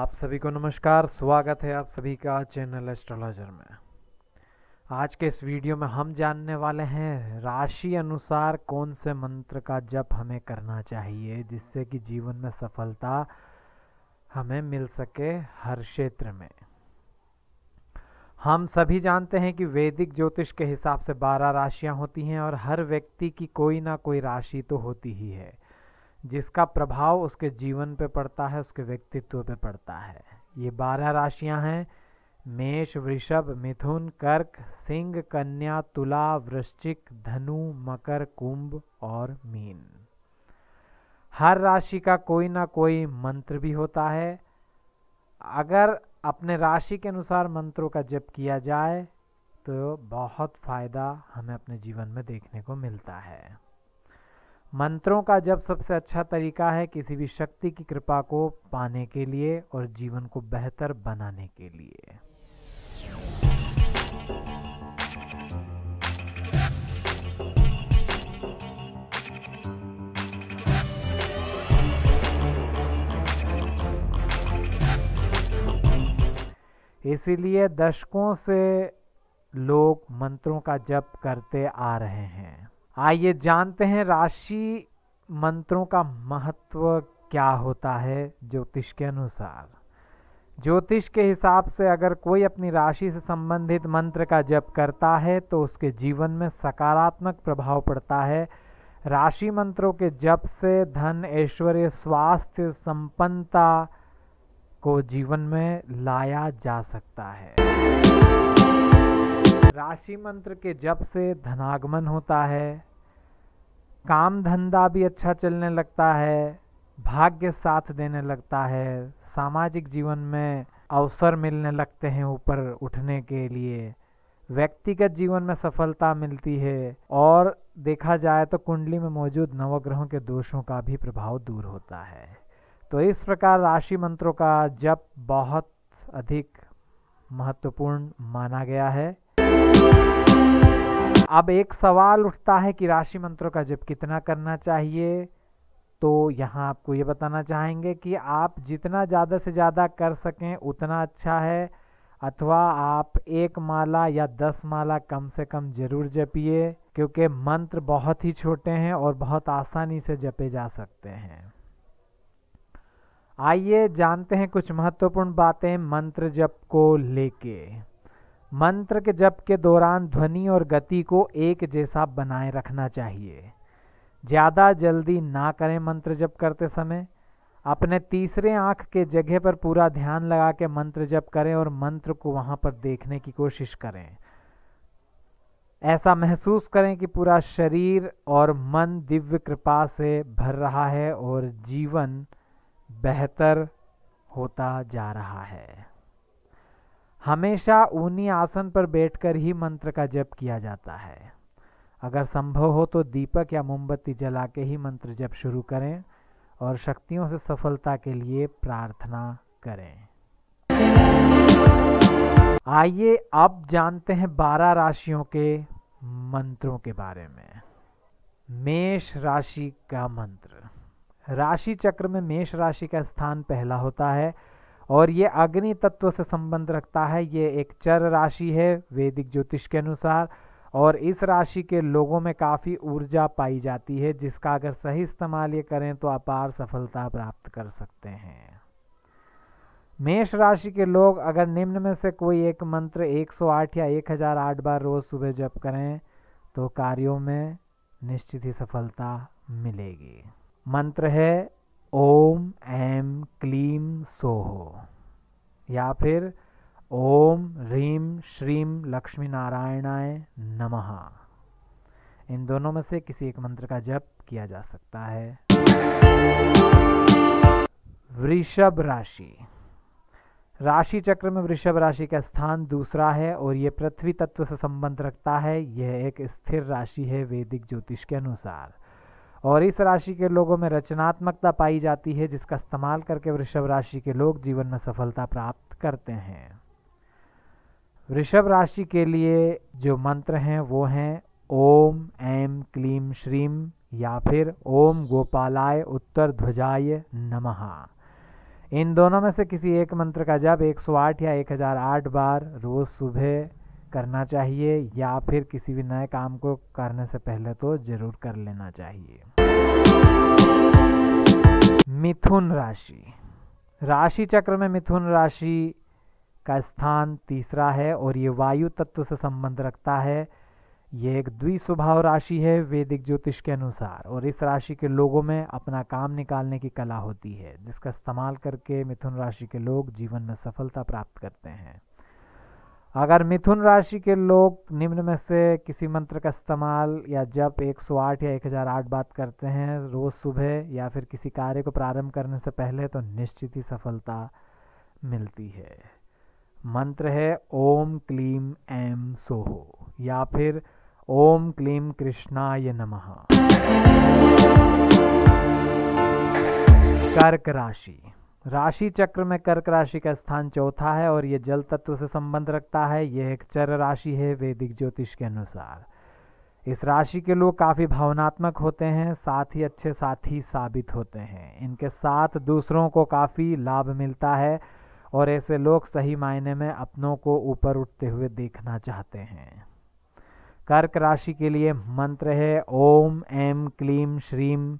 आप सभी को नमस्कार स्वागत है आप सभी का चैनल एस्ट्रोलॉजर में आज के इस वीडियो में हम जानने वाले हैं राशि अनुसार कौन से मंत्र का जप हमें करना चाहिए जिससे कि जीवन में सफलता हमें मिल सके हर क्षेत्र में हम सभी जानते हैं कि वैदिक ज्योतिष के हिसाब से बारह राशियां होती हैं और हर व्यक्ति की कोई ना कोई राशि तो होती ही है जिसका प्रभाव उसके जीवन पे पड़ता है उसके व्यक्तित्व पे पड़ता है ये बारह राशियां हैं मेष वृषभ मिथुन कर्क सिंह कन्या तुला वृश्चिक धनु मकर कुंभ और मीन हर राशि का कोई ना कोई मंत्र भी होता है अगर अपने राशि के अनुसार मंत्रों का जप किया जाए तो बहुत फ़ायदा हमें अपने जीवन में देखने को मिलता है मंत्रों का जब सबसे अच्छा तरीका है किसी भी शक्ति की कृपा को पाने के लिए और जीवन को बेहतर बनाने के लिए इसीलिए दशकों से लोग मंत्रों का जप करते आ रहे हैं आइए जानते हैं राशि मंत्रों का महत्व क्या होता है ज्योतिष के अनुसार ज्योतिष के हिसाब से अगर कोई अपनी राशि से संबंधित मंत्र का जप करता है तो उसके जीवन में सकारात्मक प्रभाव पड़ता है राशि मंत्रों के जप से धन ऐश्वर्य स्वास्थ्य संपन्नता को जीवन में लाया जा सकता है राशि मंत्र के जप से धनागमन होता है काम धंधा भी अच्छा चलने लगता है भाग्य साथ देने लगता है सामाजिक जीवन में अवसर मिलने लगते हैं ऊपर उठने के लिए व्यक्तिगत जीवन में सफलता मिलती है और देखा जाए तो कुंडली में मौजूद नवग्रहों के दोषों का भी प्रभाव दूर होता है तो इस प्रकार राशि मंत्रों का जप बहुत अधिक महत्वपूर्ण माना गया है अब एक सवाल उठता है कि राशि मंत्रों का जप कितना करना चाहिए तो यहाँ आपको ये बताना चाहेंगे कि आप जितना ज़्यादा से ज़्यादा कर सकें उतना अच्छा है अथवा आप एक माला या दस माला कम से कम जरूर जपिए क्योंकि मंत्र बहुत ही छोटे हैं और बहुत आसानी से जपे जा सकते हैं आइए जानते हैं कुछ महत्वपूर्ण बातें मंत्र जप को लेके मंत्र के जप के दौरान ध्वनि और गति को एक जैसा बनाए रखना चाहिए ज़्यादा जल्दी ना करें मंत्र जप करते समय अपने तीसरे आँख के जगह पर पूरा ध्यान लगा के मंत्र जप करें और मंत्र को वहाँ पर देखने की कोशिश करें ऐसा महसूस करें कि पूरा शरीर और मन दिव्य कृपा से भर रहा है और जीवन बेहतर होता जा रहा है हमेशा ऊनी आसन पर बैठकर ही मंत्र का जप किया जाता है अगर संभव हो तो दीपक या मोमबत्ती जला के ही मंत्र जप शुरू करें और शक्तियों से सफलता के लिए प्रार्थना करें आइए अब जानते हैं बारह राशियों के मंत्रों के बारे में मेष राशि का मंत्र राशि चक्र में मेष राशि का स्थान पहला होता है और ये अग्नि तत्व से संबंध रखता है ये एक चर राशि है वैदिक ज्योतिष के अनुसार और इस राशि के लोगों में काफ़ी ऊर्जा पाई जाती है जिसका अगर सही इस्तेमाल ये करें तो अपार सफलता प्राप्त कर सकते हैं मेष राशि के लोग अगर निम्न में से कोई एक मंत्र 108 या 1008 बार रोज़ सुबह जप करें तो कार्यों में निश्चित ही सफलता मिलेगी मंत्र है ओम ऐम क्लीम सोहो या फिर ओम ह्रीम श्रीम लक्ष्मी नारायणाय नमः इन दोनों में से किसी एक मंत्र का जप किया जा सकता है वृषभ राशि राशि चक्र में वृषभ राशि का स्थान दूसरा है और यह पृथ्वी तत्व से संबंध रखता है यह एक स्थिर राशि है वैदिक ज्योतिष के अनुसार और इस राशि के लोगों में रचनात्मकता पाई जाती है जिसका इस्तेमाल करके वृषभ राशि के लोग जीवन में सफलता प्राप्त करते हैं वृषभ राशि के लिए जो मंत्र हैं वो हैं ओम ऐम क्लीम श्रीम या फिर ओम गोपालाय उत्तर ध्वजाय नमः इन दोनों में से किसी एक मंत्र का जब 108 या 1008 बार रोज़ सुबह करना चाहिए या फिर किसी भी नए काम को करने से पहले तो ज़रूर कर लेना चाहिए मिथुन राशि राशि चक्र में मिथुन राशि का स्थान तीसरा है और ये वायु तत्व से संबंध रखता है ये एक द्विस्वभाव राशि है वैदिक ज्योतिष के अनुसार और इस राशि के लोगों में अपना काम निकालने की कला होती है जिसका इस्तेमाल करके मिथुन राशि के लोग जीवन में सफलता प्राप्त करते हैं अगर मिथुन राशि के लोग निम्न में से किसी मंत्र का इस्तेमाल या जब 108 या 1008 बात करते हैं रोज़ सुबह या फिर किसी कार्य को प्रारंभ करने से पहले तो निश्चित ही सफलता मिलती है मंत्र है ओम क्लीम एम सोहो या फिर ओम क्लीम कृष्णाय नम कर्क राशि राशि चक्र में कर्क राशि का स्थान चौथा है और ये जल तत्व से संबंध रखता है यह एक चर राशि है वैदिक ज्योतिष के अनुसार इस राशि के लोग काफ़ी भावनात्मक होते हैं साथ ही अच्छे साथी साबित होते हैं इनके साथ दूसरों को काफ़ी लाभ मिलता है और ऐसे लोग सही मायने में अपनों को ऊपर उठते हुए देखना चाहते हैं कर्क राशि के लिए मंत्र है ओम एम क्लीम श्रीम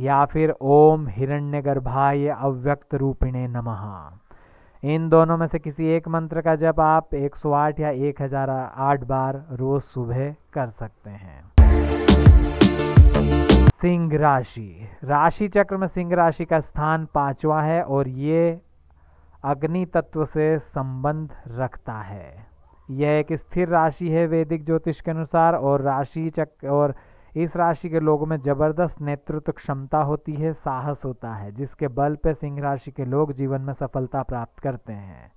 या फिर ओम हिरण्य गर्भाय अव्यक्त रूपिणे नमः इन दोनों में से किसी एक मंत्र का जब आप 108 या 1008 बार रोज सुबह कर सकते हैं सिंह राशि राशि चक्र में सिंह राशि का स्थान पांचवा है और ये अग्नि तत्व से संबंध रखता है यह एक स्थिर राशि है वैदिक ज्योतिष के अनुसार और राशि चक्र और इस राशि के लोगों में जबरदस्त नेतृत्व क्षमता होती है साहस होता है जिसके बल पे सिंह राशि के लोग जीवन में सफलता प्राप्त करते हैं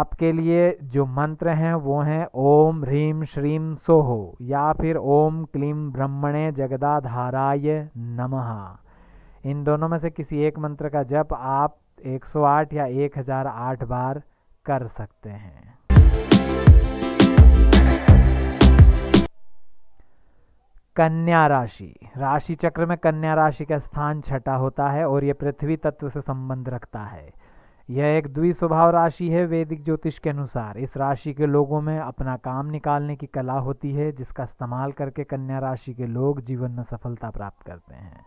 आपके लिए जो मंत्र हैं वो हैं ओम ह्रीम श्रीम सोहो या फिर ओम क्लीम ब्रह्मणे जगदाधाराय नमः इन दोनों में से किसी एक मंत्र का जप आप 108 या 1008 बार कर सकते हैं कन्या राशि राशि चक्र में कन्या राशि का स्थान छठा होता है और यह पृथ्वी तत्व से संबंध रखता है यह एक द्विस्वभाव राशि है वैदिक ज्योतिष के अनुसार इस राशि के लोगों में अपना काम निकालने की कला होती है जिसका इस्तेमाल करके कन्या राशि के लोग जीवन में सफलता प्राप्त करते हैं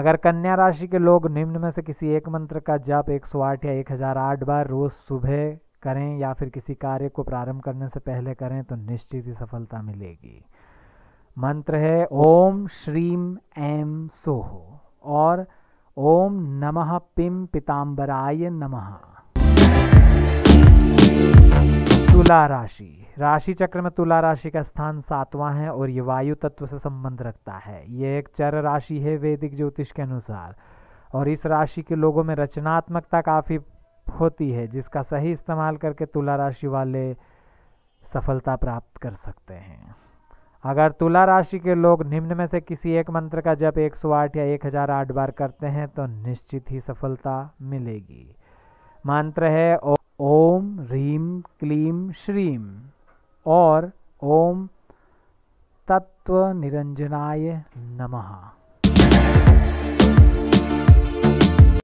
अगर कन्या राशि के लोग निम्न में से किसी एक मंत्र का जाप 108 या 1008 बार रोज़ सुबह करें या फिर किसी कार्य को प्रारंभ करने से पहले करें तो निश्चित ही सफलता मिलेगी मंत्र है ओम श्रीम एम सोहो और ओम नमः पिम पिताम्बराय नमः तुला राशि राशि चक्र में तुला राशि का स्थान सातवां है और ये वायु तत्व से संबंध रखता है ये एक चर राशि है वैदिक ज्योतिष के अनुसार और इस राशि के लोगों में रचनात्मकता काफ़ी होती है जिसका सही इस्तेमाल करके तुला राशि वाले सफलता प्राप्त कर सकते हैं अगर तुला राशि के लोग निम्न में से किसी एक मंत्र का सौ 108 या 1008 बार करते हैं तो निश्चित ही सफलता मिलेगी मंत्र है ओम ह्रीम क्लीम श्रीम और ओम तत्व निरंजनाय नमः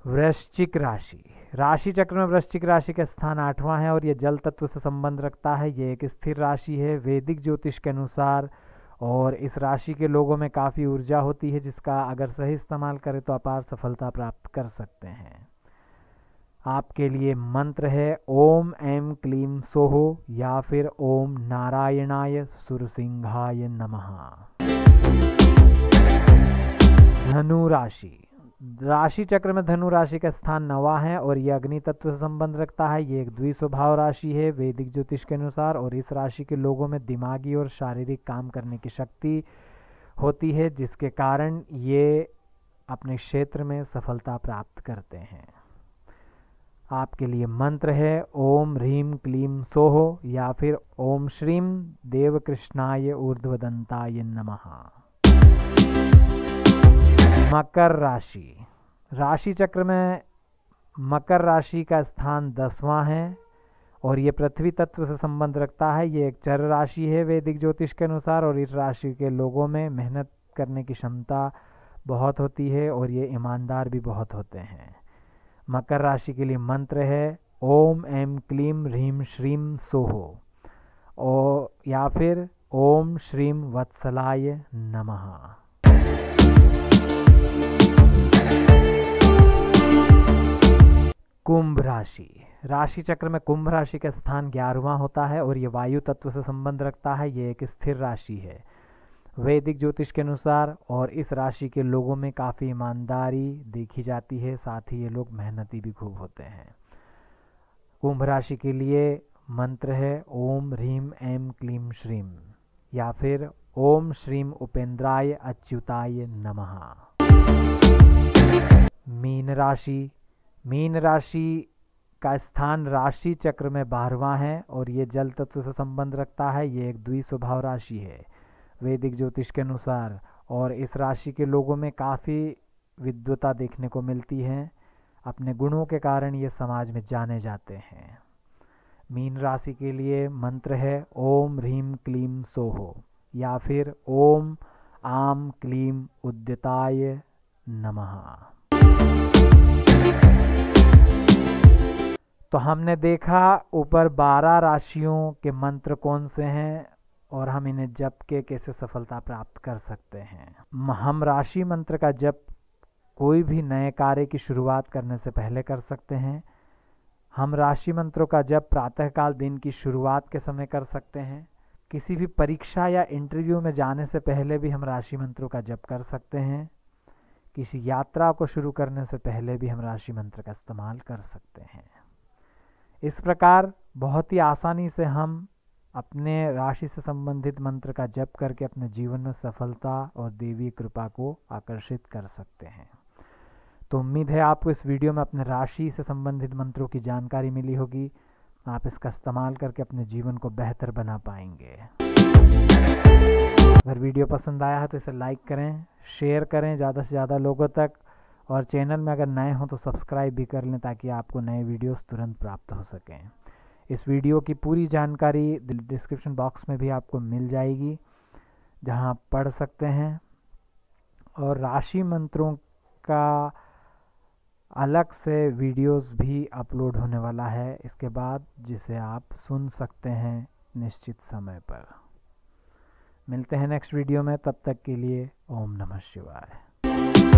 वृश्चिक राशि राशि चक्र में वृश्चिक राशि का स्थान आठवां है और ये जल तत्व से संबंध रखता है ये एक स्थिर राशि है वैदिक ज्योतिष के अनुसार और इस राशि के लोगों में काफ़ी ऊर्जा होती है जिसका अगर सही इस्तेमाल करें तो अपार सफलता प्राप्त कर सकते हैं आपके लिए मंत्र है ओम एम क्लीम सोहो या फिर ओम नारायणाय सुरसिंहाय नमः धनु राशि राशि चक्र में धनु राशि का स्थान नवा है और ये अग्नि तत्व से संबंध रखता है ये एक द्विस्वभाव राशि है वैदिक ज्योतिष के अनुसार और इस राशि के लोगों में दिमागी और शारीरिक काम करने की शक्ति होती है जिसके कारण ये अपने क्षेत्र में सफलता प्राप्त करते हैं आपके लिए मंत्र है ओम ह्रीम क्लीम सोहो या फिर ओम श्रीम देव कृष्णाय ऊर्ध्वदंताय नमः मकर राशि राशि चक्र में मकर राशि का स्थान दसवां है और ये पृथ्वी तत्व से संबंध रखता है ये एक चर राशि है वैदिक ज्योतिष के अनुसार और इस राशि के लोगों में मेहनत करने की क्षमता बहुत होती है और ये ईमानदार भी बहुत होते हैं मकर राशि के लिए मंत्र है ओम एम क्लीम ह्रीम श्रीम सोहो और या फिर ओम श्रीम वत्सलाय नमः कुंभ राशि राशि चक्र में कुंभ राशि का स्थान ग्यारहवा होता है और ये वायु तत्व से संबंध रखता है ये एक स्थिर राशि है वैदिक ज्योतिष के अनुसार और इस राशि के लोगों में काफ़ी ईमानदारी देखी जाती है साथ ही ये लोग मेहनती भी खूब होते हैं कुंभ राशि के लिए मंत्र है ओम ह्रीम ऐम क्लीम श्रीम या फिर ओम श्रीम उपेंद्राय अच्युताय नमः मीन राशि मीन राशि का स्थान राशि चक्र में बारहवां है और ये जल तत्व से संबंध रखता है ये एक द्वि स्वभाव राशि है वैदिक ज्योतिष के अनुसार और इस राशि के लोगों में काफ़ी विद्वता देखने को मिलती है अपने गुणों के कारण ये समाज में जाने जाते हैं मीन राशि के लिए मंत्र है ओम ह्रीम क्लीम सोहो या फिर ओम आम क्लीम उद्यताय नमः तो हमने देखा ऊपर 12 राशियों के मंत्र कौन से हैं और हम इन्हें जप के कैसे सफलता प्राप्त कर सकते हैं हम राशि मंत्र का जप कोई भी नए कार्य की शुरुआत करने से पहले कर सकते हैं हम राशि मंत्रों का जप प्रातःकाल दिन की शुरुआत के समय कर सकते हैं किसी भी परीक्षा या इंटरव्यू में जाने से पहले भी हम राशि मंत्रों का जप कर सकते हैं किसी यात्रा को शुरू करने से पहले भी हम राशि मंत्र का इस्तेमाल कर सकते हैं इस प्रकार बहुत ही आसानी से हम अपने राशि से संबंधित मंत्र का जप करके अपने जीवन में सफलता और देवी कृपा को आकर्षित कर सकते हैं तो उम्मीद है आपको इस वीडियो में अपने राशि से संबंधित मंत्रों की जानकारी मिली होगी आप इसका इस्तेमाल करके अपने जीवन को बेहतर बना पाएंगे अगर वीडियो पसंद आया है तो इसे लाइक करें शेयर करें ज़्यादा से ज़्यादा लोगों तक और चैनल में अगर नए हों तो सब्सक्राइब भी कर लें ताकि आपको नए वीडियोस तुरंत प्राप्त हो सकें इस वीडियो की पूरी जानकारी डिस्क्रिप्शन बॉक्स में भी आपको मिल जाएगी जहां आप पढ़ सकते हैं और राशि मंत्रों का अलग से वीडियोस भी अपलोड होने वाला है इसके बाद जिसे आप सुन सकते हैं निश्चित समय पर मिलते हैं नेक्स्ट वीडियो में तब तक के लिए ओम नमः शिवाय